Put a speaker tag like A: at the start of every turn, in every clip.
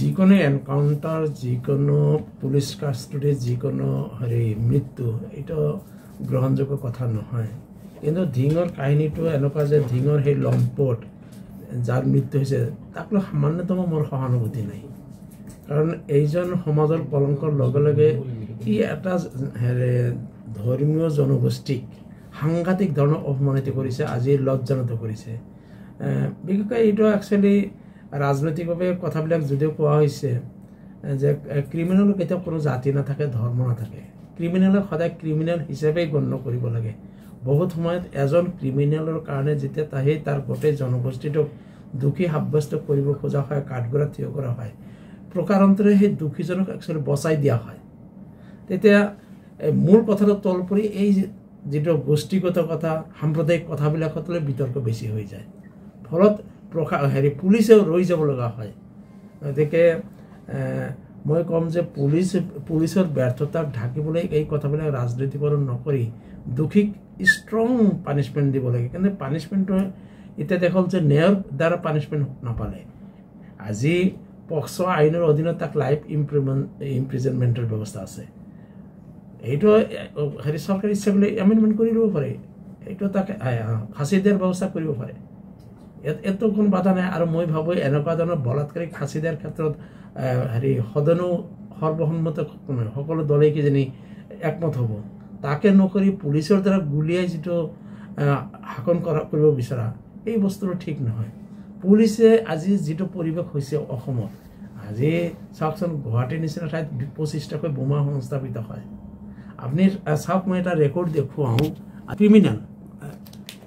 A: যিকোনো এনকাউণ্টাৰ যিকোনো পুলিচ কাষ্টডিত যিকোনো হেৰি মৃত্যু এইটো গ্ৰহণযোগ্য কথা নহয় কিন্তু ধিঙৰ কাহিনীটো এনেকুৱা যে ধিঙৰ সেই লম্পট যাৰ মৃত্যু হৈছে তাক লৈ সামান্যতম মোৰ সহানুভূতি নাই কাৰণ এইজন সমাজৰ কলংকৰ লগে লগে ই এটা হেৰি ধৰ্মীয় জনগোষ্ঠীক সাংঘাতিক ধৰণৰ অপমানিত কৰিছে আজি লজ্জানিত কৰিছে বিশেষকৈ এইটো একচুৱেলি ৰাজনৈতিকভাৱে কথাবিলাক যদিও কোৱা হৈছে যে ক্ৰিমিনেলৰ কেতিয়াও কোনো জাতি নাথাকে ধৰ্ম নাথাকে ক্ৰিমিনেলক সদায় ক্ৰিমিনেল হিচাপেই গণ্য কৰিব লাগে বহুত সময়ত এজন ক্ৰিমিনেলৰ কাৰণে যেতিয়া তাহেই তাৰ গোটেই জনগোষ্ঠীটোক দোষী সাব্যস্ত কৰিব খোজা হয় কাঠগুৰা থিয় কৰা হয় প্ৰকাৰন্তৰে সেই দোষীজনক একচুৱেলি বচাই দিয়া হয় তেতিয়া মূল কথাটো তল পৰি এই যিটো গোষ্ঠীগত কথা সাম্প্ৰদায়িক কথাবিলাকত লৈ বিতৰ্ক বেছি হৈ যায় ফলত প্ৰকাশ হেৰি পুলিচেও ৰৈ যাব লগা হয় গতিকে মই ক'ম যে পুলিচ পুলিচৰ ব্যৰ্থতাক ঢাকিবলৈ এই কথাবিলাক ৰাজনীতিকৰণ নকৰি দোষীক ষ্ট্ৰং পানিচমেণ্ট দিব লাগে কিন্তু পানিছমেণ্টটো এতিয়া দেখোঁ যে নেয়ৰ দ্বাৰা পানিচমেণ্ট নাপালে আজি পক্সো আইনৰ অধীনত তাক লাইফ ইমপ্ৰুভমেণ্ট ইমপ্ৰিজনমেণ্টৰ ব্যৱস্থা আছে এইটো হেৰি চৰকাৰী ইচ্ছা বুলি এমেণ্ডমেণ্ট কৰি ল'ব পাৰে এইটো তাক ফাঁচি দিয়াৰ ব্যৱস্থা কৰিব পাৰে এইটো কোনো বাধা নাই আৰু মই ভাবোঁ এনেকুৱা ধৰণৰ বলাৎকাৰী খাচীদাৰ ক্ষেত্ৰত হেৰি সদনো সৰ্বসন্মত সকলো দলে কিজানি একমত হ'ব তাকে নকৰি পুলিচৰ দ্বাৰা গুলিয়াই যিটো শাসন কৰা কৰিব বিচৰা এই বস্তুটো ঠিক নহয় পুলিচে আজি যিটো পৰিৱেশ হৈছে অসমত আজি চাওকচোন গুৱাহাটীৰ নিচিনা ঠাইত পঁচিছটাকৈ বোমা সংস্থাপিত হয় আপুনি চাওক মই এটা ৰেকৰ্ড দেখুৱাওঁ ক্ৰিমিনেল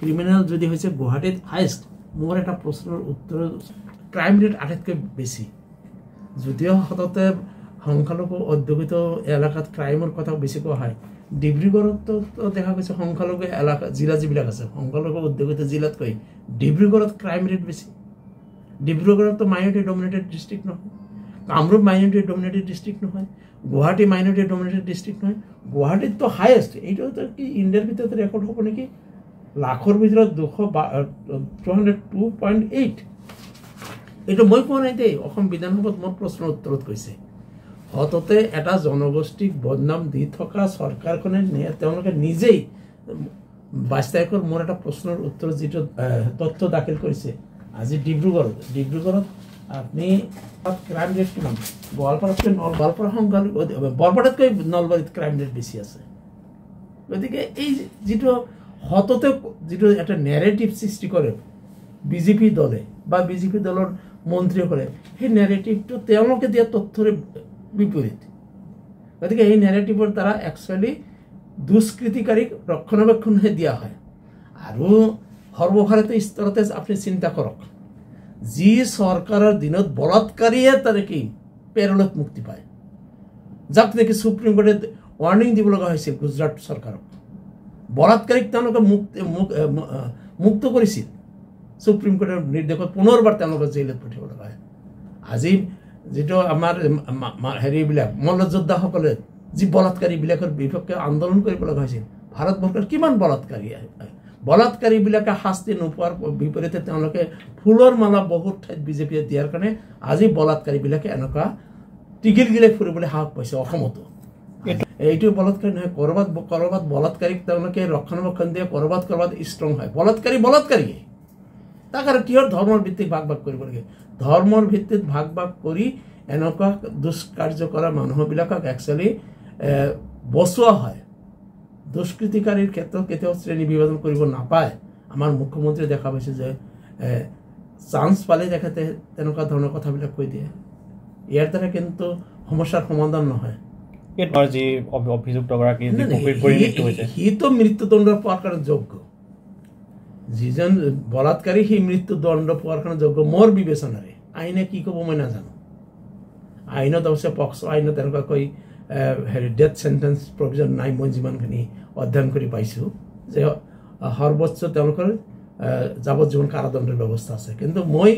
A: ক্ৰিমিনেল যদি হৈছে গুৱাহাটীত হাইষ্ট মোৰ এটা প্ৰশ্নৰ উত্তৰ ক্ৰাইম ৰেট আটাইতকৈ বেছি যদিও সততে সংখ্যালঘু অধ্যোগিত এলেকাত ক্ৰাইমৰ কথা বেছিকৈ হয় ডিব্ৰুগড়তো দেখা গৈছে সংখ্যালঘু এলেকা জিলা যিবিলাক আছে সংখ্যালঘু অধ্যুষিত জিলাতকৈ ডিব্ৰুগড়ত ক্ৰাইম ৰেট বেছি ডিব্ৰুগড়তো মাইনৰিটি ডমিনেটেড ডিষ্ট্ৰিক্ট নহয় কামৰূপ মাইনৰিটি ডমিনেটেড ডিষ্ট্ৰিক্ট নহয় গুৱাহাটী মাইনৰিটি ডমিনেটেড ডিষ্ট্ৰিক্ট নহয় গুৱাহাটীততো হায়েষ্ট এইটোতো কি ইণ্ডিয়াৰ ভিতৰত ৰেকৰ্ড হ'ব নেকি লাখৰ ভিতৰত দুশ two hundred two point eight এইটো মই কোৱা নাই দেই অসম বিধানসভাত মোৰ প্ৰশ্ন উত্তৰত কৈছে সততে এটা জনগোষ্ঠীক বদনাম দি থকা চৰকাৰখনে তেওঁলোকে নিজেই বাইছ তাৰিখৰ মোৰ এটা প্ৰশ্নৰ উত্তৰত যিটো তথ্য দাখিল কৰিছে আজি ডিব্ৰুগড়ত ডিব্ৰুগড়ত আপুনি তাত ক্ৰাইম ৰেট কিমান গোৱালপাৰাতকৈ নল গোৱালপাৰা সংখ্যা বৰপেটাতকৈ নলবাৰীত ক্ৰাইম ৰেট বেছি আছে গতিকে এই যিটো হততে যেটা একটা ন্যারেটিভ সৃষ্টি করে বিজেপি দলে বা বিজেপি দলের মন্ত্রী করে সেই ন্যারেটিভটা তেওঁলোকে দিয়া তথ্যৰে বিপৰীত গতিকে এই নেৰেটিভৰ দ্বাৰা একচুৱেলি দুষ্কৃতিকাৰীক ৰক্ষণাবেক্ষণহে দিয়া হয় আৰু সর্বভারতীয় স্তৰতে আপুনি চিন্তা কৰক যি চৰকাৰৰ দিনত বলাৎকাৰীয়ে তাৰে কি পেৰলত মুক্তি পায় যাক নেকি সুপ্রিম কোর্টে ৱাৰ্ণিং দিব লগা হৈছিল গুজৰাট চৰকাৰক বলাৎকাৰীক তেওঁলোকে মুক্তি মুক্ত কৰিছিল চুপ্ৰিম কোৰ্টৰ নিৰ্দেশত পুনৰবাৰ তেওঁলোকে জেইলত পঠিয়াব লগা হয় আজি যিটো আমাৰ হেৰিবিলাক মল্লযোদ্ধাসকলে যি বলাৎকাৰীবিলাকৰ বিপক্ষে আন্দোলন কৰিব লগা হৈছিল ভাৰতবৰ্ষৰ কিমান বলাৎকাৰী বলাৎকাৰীবিলাকে শাস্তি নোপোৱাৰ বিপৰীতে তেওঁলোকে ফুলৰ মালা বহুত ঠাইত বিজেপিয়ে দিয়াৰ কাৰণে আজি বলাৎকাৰীবিলাকে এনেকুৱা টিকিলগিলে ফুৰিবলৈ সাহস পাইছে অসমতো এইটো বলৎকাৰী নহয় ক'ৰবাত ক'ৰবাত বলৎকাৰীক তেওঁলোকে ৰক্ষণাবেক্ষণ দিয়ে ক'ৰবাত ক'ৰবাত ষ্ট্ৰং হয় বলৎকাৰী বলৎকারী তাক আৰু কিহৰ ধৰ্মৰ ভিত্তিত ভাগ ভাগ কৰিব লাগে ধৰ্মৰ ভিত্তিত ভাগ ভাগ কৰি এনেকুৱা দুষ্কাৰ্য কৰা মানুহবিলাকক একচুৱেলি বচোৱা হয় দুষ্কৃতিকাৰীৰ ক্ষেত্ৰত কেতিয়াও শ্ৰেণী বিভাজন কৰিব নাপায় আমাৰ মুখ্যমন্ত্ৰীয়ে দেখা পাইছে যে চান্স পালে তেখেতে তেনেকুৱা ধৰণৰ কথাবিলাক কৈ দিয়ে ইয়াৰ দ্বাৰা কিন্তু সমস্যাৰ সমাধান নহয় সেইটো মৃত্যুদণ্ড পোৱাৰ কাৰণে যোগ্য যিজন বলাৎকাৰী সেই মৃত্যুদণ্ড পোৱাৰ কাৰণে যোগ্য মোৰ বিবেচনাৰে আইনে কি ক'ব মই নাজানো আইনত অৱশ্যে পক্সো আইনত তেনেকুৱাকৈ হেৰি ডেথ চেণ্টেঞ্চ প্ৰভিজন নাই মই যিমানখিনি অধ্যয়ন কৰি পাইছোঁ যে সৰ্বোচ্চ তেওঁলোকৰ যাৱজ্জীৱন কাৰাদণ্ডৰ ব্যৱস্থা আছে কিন্তু মই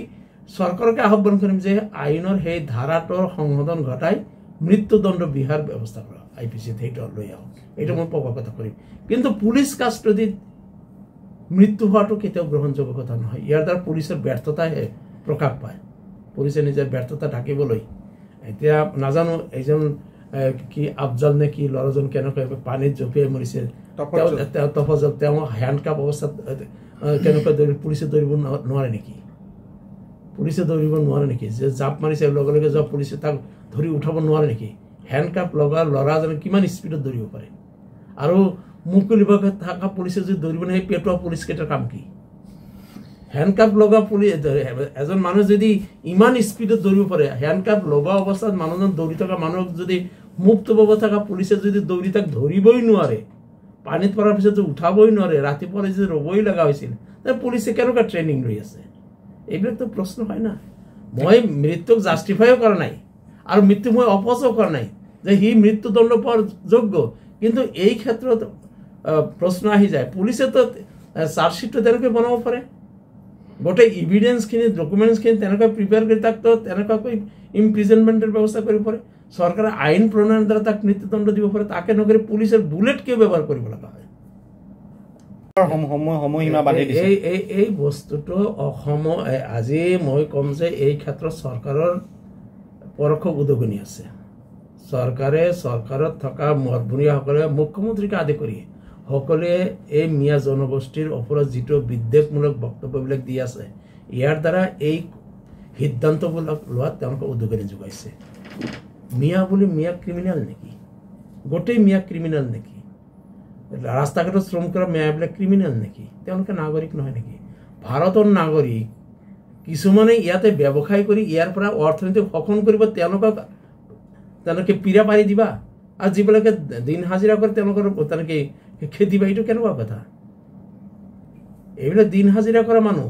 A: চৰকাৰকে আহ্বান কৰিম যে আইনৰ সেই ধাৰাটোৰ সংশোধন ঘটাই মৃত্যুদণ্ড বিহাৰ ব্যৱস্থা কৰা আই পি চিত সেইটো লৈ আহক এইটো মই পকা কথা কৰিম কিন্তু পুলিচ কাষ্টডিত মৃত্যু হোৱাটো কেতিয়াও গ্ৰহণযোগ্য কথা নহয় ইয়াৰ দ্বাৰা পুলিচৰ ব্যৰ্থতাহে প্ৰকাশ পায় পুলিচে নিজৰ ব্যৰ্থতা ঢাকিবলৈ এতিয়া নাজানো এইজন কি আফজাল নে কি ল'ৰাজন কেনেকৈ পানীত জঁপিয়াই মৰিছিল তেওঁ তপজল তেওঁ হেণ্ডকাপ অৱস্থাত কেনেকৈ দৌৰি পুলিচে দৌৰিব নোৱাৰে নেকি পুলিচে দৌৰিব নোৱাৰে নেকি যে জাপ মাৰিছে লগে লগে যোৱা পুলিচে তাক ধৰি উঠাব নোৱাৰে নেকি হেণ্ড কাপ লগা ল'ৰাজনে কিমান স্পীডত দৌৰিব পাৰে আৰু মুকলিভাৱে থকা পুলিচে যদি দৌৰিব ধৰিবনে সেই পেটোৱা পুলিচকেইটাৰ কাম কি হেণ্ড কাপ লগা পুলি এজন মানুহ যদি ইমান স্পীডত দৌৰিব পাৰে হেণ্ড কাপ লগা অৱস্থাত মানুহজন দৌৰি থকা মানুহক যদি মুক্ত পাব থকা পুলিচে যদি দৌৰি তাক ধৰিবই নোৱাৰে পানীত পৰাৰ পিছত উঠাবই নোৱাৰে ৰাতিপুৱা যদি ৰ'বই লগা হৈছিল পুলিচে কেনেকুৱা ট্ৰেইনিং লৈ আছে এইবিলাকতো প্ৰশ্ন হয় না মই মৃত্যুক জাষ্টিফাইও কৰা নাই আর মৃত্যুময় অপচয় করে নাই যে হি মৃত্যুদণ্ড পাওয়ার যোগ্য কিন্তু এই ক্ষেত্রে প্রশ্ন আহি যায় পুলিচে তো চাৰ্জশ্বীটটো তেনেকৈ বনাব পাৰে গোটেই ইভিডেঞ্চখিনি ডকুমেণ্টছখিনি তেনেকৈ প্ৰিপেয়াৰ কৰি তাক তো তেনেকুৱাকৈ ইমপ্ৰিজনমেণ্টৰ ব্যৱস্থা কৰিব পাৰে চৰকাৰে আইন প্ৰণয়নৰ দ্বাৰা তাক মৃত্যুদণ্ড দিব পাৰে তাকে নকৰি পুলিচৰ বুলেট কিয় ব্যৱহাৰ কৰিব লগা হয় এই বস্তুটো অসমৰ আজি মই ক'ম যে এই ক্ষেত্ৰত চৰকাৰৰ পৰোক্ষ উদগনি আছে চৰকাৰে চৰকাৰত থকা মৰভনীয়াসকলে মুখ্যমন্ত্ৰীকে আদি কৰি সকলোৱে এই মিয়া জনগোষ্ঠীৰ ওপৰত যিটো বিদ্বেষমূলক বক্তব্যবিলাক দি আছে ইয়াৰ দ্বাৰা এই সিদ্ধান্তবিলাক লোৱাত তেওঁলোকে উদগনি যোগাইছে মিয়া বুলি মিয়া ক্ৰিমিনেল নেকি গোটেই মিয়া ক্ৰিমিনেল নেকি ৰাস্তা ঘাটত শ্ৰম কৰা মিয়াবিলাক ক্ৰিমিনেল নেকি তেওঁলোকে নাগৰিক নহয় নেকি ভাৰতৰ নাগৰিক কিছুমানে ইয়াতে ব্যৱসায় কৰি ইয়াৰ পৰা অৰ্থনীতি শোষণ কৰিব তেওঁলোকক তেওঁলোকে পীৰা পাৰি দিবা আৰু যিবিলাকে দিন হাজিৰা কৰে তেওঁলোকৰ তেওঁলোকে খেতি বাৰীটো কেনেকুৱা কথা এইবিলাক দিন হাজিৰা কৰা মানুহ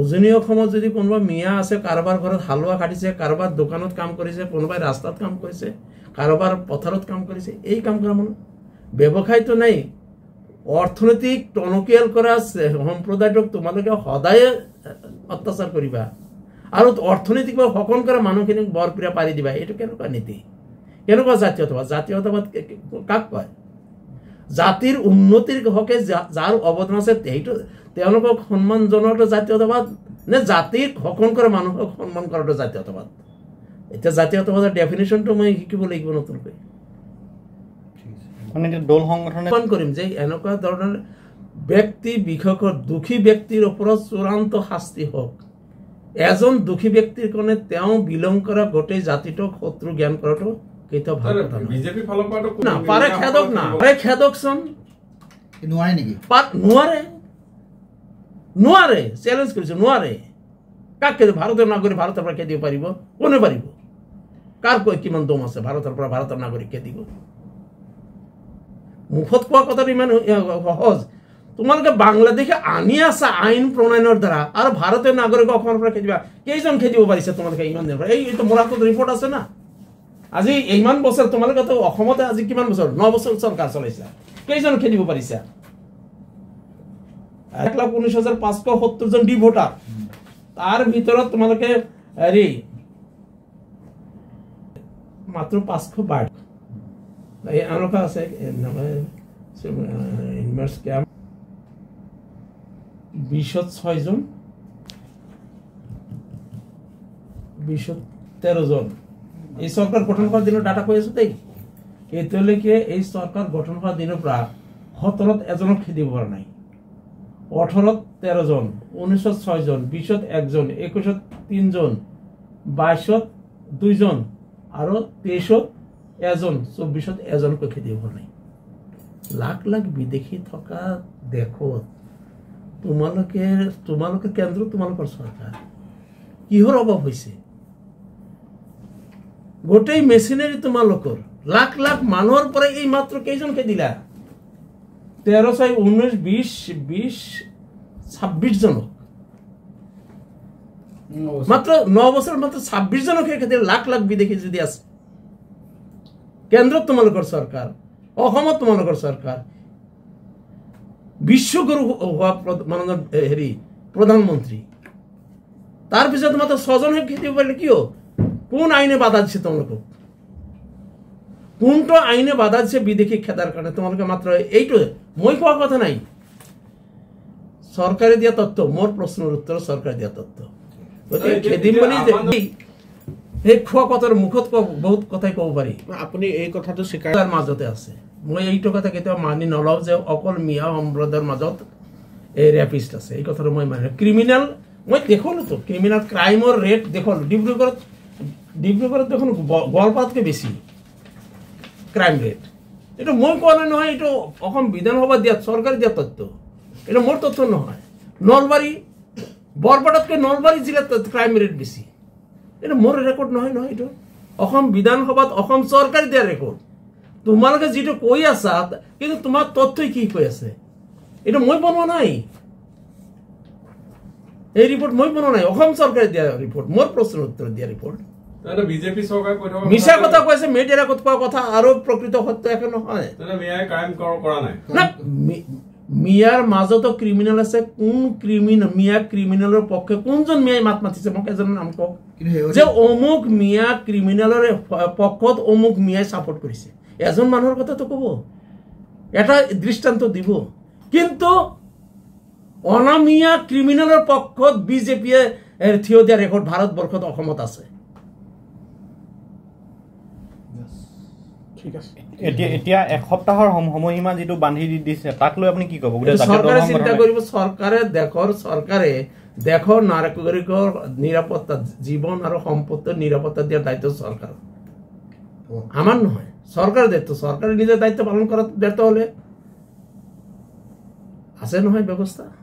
A: উজনি অসমত যদি কোনোবা মিয়া আছে কাৰোবাৰ ঘৰত হালোৱা কাটিছে কাৰোবাৰ দোকানত কাম কৰিছে কোনোবাই ৰাস্তাত কাম কৰিছে কাৰোবাৰ পথাৰত কাম কৰিছে এই কাম কৰা মানুহ ব্যৱসায়টো নাই অৰ্থনৈতিক টনকিয়াল কৰা সম্প্ৰদায়টোক তোমালোকে সদায় অত্যাচাৰ কৰিবা আৰু অৰ্থনৈতিকভাৱে শকন কৰা মানুহখিনিক বৰপীৰা পাৰি দিবা এইটো কেনেকুৱা নীতি কেনেকুৱা জাতীয়তাবাদ জাতীয়তাবাদ কাক কয় জাতিৰ উন্নতিৰ হকে যাৰ অৱদান আছে সেইটো তেওঁলোকক সন্মান জনোৱাটো জাতীয়তাবাদ নে জাতিক শকন কৰা মানুহক সন্মান কৰাটো জাতীয়তাবাদ এতিয়া জাতীয়তাবাদৰ ডেফিনেশ্যনটো মই শিকিব লাগিব নতুনকৈ দল সংগঠন কৰিম যে এনেকুৱা ধৰণৰ ব্যক্তি বিখকর দুখী ব্যক্তির ওপৰত চূড়ান্ত শাস্তি হওক এজন দুখী ব্যক্তিৰ কাৰণে তেওঁ বিলং কৰা গোটেই জাতিটোক শত্ৰু জ্ঞান কৰাটো কেতিয়াও ভাল কথা না পাৰে খেদক না পাৰে খেদকচোন নোৱাৰে নেকি নোৱাৰে নোৱাৰে কাক খেদিব ভাৰতীয় নাগৰিক ভাৰতৰ পৰা খেদিব পাৰিব কোনে পাৰিব কাৰ কৈ কিমান দম আছে ভাৰতৰ পৰা ভাৰতৰ নাগৰিক খেদিব মুখত কোৱা কথাটো ইমান সহজ তোমালকে বাংলাদেশে আনি আসা আইন প্রণয়নের দ্বারা আর ভারতের নাগরিক অসমের পৰা খেদিবা কেইজন খেদিব পারিছে তোমালোকে ইমান দিন এই মোৰ হাতত ৰিপৰ্ট আছে না আজি ইমান বছৰ তোমালোকেতো অসমতে আজি কিমান বছৰ ন বছৰ চৰকাৰ চলাইছা কেইজন খেদিব পাৰিছা এক লাখ ঊনৈছ হাজাৰ পাঁচশ সত্তৰজন ডি ভোটাৰ তাৰ ভিতৰত তোমালোকে হেৰি মাত্ৰ পাঁচশ এই এনেকুৱা আছে বিশত ছয়জন বিশত তেরো জন এই সরকার গঠন করার দিনও ডাটা পাইছো তাই এতিয়ালৈকে এই চৰকাৰ গঠন হোৱা দিনৰ পৰা সত্তৰত এজনক খেদি পৰা নাই ওঠৰত তেৰজন ঊনৈছত ছয়জন বিশত একজন একৈছত তিনিজন বাইছত দুইজন আৰু তেইছত এজন চৌব্বিছত এজনকৈ খেদি পৰা নাই লাখ লাখ বিদেশী থকা দেশত তোমালোকে তোমালোকে কেন্দ্ৰ তোমালোকৰ চৰকাৰ কিহৰ অভাৱ হৈছে গোটেই মেচিনেৰী তোমালোকৰ লাখ লাখ মানুহৰ পৰাই এই মাত্র কেইজনকে দিলা তেৰ চাৰি বিশ বিশ ছাব্বিশ জনক মাত্ৰ ন বছৰত মাত্ৰ ছাব্বিছজনক সেই লাখ লাখ বিদেশী যদি আছে কেন্দ্ৰত তোমালোকৰ চৰকাৰ অসমত তোমালোকৰ চৰকাৰ বিশ্বগুরু হওয়া মাননীয় হেৰি প্ৰধানমন্ত্ৰী তাৰপিছত স্বজন ছজনহে খেতি পাৰিলে কিয় কোন আইনে বাধা দিছে তোমালোকক কোনটো আইনে বাধা দিছে বিদেশী খেদাৰ কাৰণে তোমালোকে মাত্ৰ এইটোৱে মই কোৱা কথা নাই চৰকাৰে দিয়া তত্ত্ব মোৰ প্ৰশ্নৰ উত্তৰ চৰকাৰে দিয়া তত্ত্ব গতিকে খেদিম বুলি সেই খোৱা কথাৰ মুখত বহুত কথাই ক'ব পাৰি আপুনি এই কথাটো স্বীকাৰ মাজতে আছে মই এইটো কথা কেতিয়াও মানি নলওঁ যে অকল মিয়া সম্প্ৰদায়ৰ মাজত এই ৰেপিষ্ট আছে এই কথাটো মই মানে ক্ৰিমিনেল মই দেখোঁতো ক্ৰিমিনেল ক্ৰাইমৰ ৰেট দেখোঁ ডিব্ৰুগড়ত ডিব্ৰুগড়ত দেখোন গোৱালপাৰাতকৈ বেছি ক্ৰাইম ৰেট এইটো মই কোৱা নাই নহয় এইটো অসম বিধানসভাত দিয়া চৰকাৰে দিয়া তথ্য এইটো মোৰ তথ্য নহয় নলবাৰী বৰপেটাতকৈ নলবাৰী জিলাত ক্ৰাইম ৰেট বেছি এইটো মোৰ ৰেকৰ্ড নহয় নহয় এইটো অসম বিধানসভাত অসম চৰকাৰে দিয়া ৰেকৰ্ড তোমালোকে যিটো কৈ আছা কিন্তু তোমাৰ তথ্যই কি কৈ আছে এইটো মই বনোৱা নাই এই ৰিপৰ্ট মই বনোৱা নাই অসম চৰকাৰে দিয়া ৰিপৰ্ট মোৰ প্ৰশ্নৰ উত্তৰ দিয়া ৰিপৰ্ট পক্ষত অমুক মিয়াই ছাপৰ্ট কৰিছে এজন কথা তো ক'ব এটা দৃষ্টান্ত দিব কিন্তু অনামিয়া ক্ৰিমিনেলৰ পক্ষ বিজেপি থিয় দিয়া রেকর্ড ভাৰতবৰ্ষত আছে এতিয়া এসপ্তাহৰ সময়সীমা যিটো বান্ধি দি দিছে তাক লৈ আপুনি কি ক'ব চৰকাৰে চিন্তা কৰিব চৰকাৰে দেশৰ চৰকাৰে দেশৰ নাগৰিকৰ নিৰাপত্তা জীৱন আৰু সম্পত্তিৰ নিৰাপত্তা দিয়াৰ দায়িত্ব চৰকাৰৰ আমাৰ নহয় সরকারের দায়িত্ব সরকারের নিজের দায়িত্ব পালন করা ব্যর্থ হলে আছে নহয় ব্যবস্থা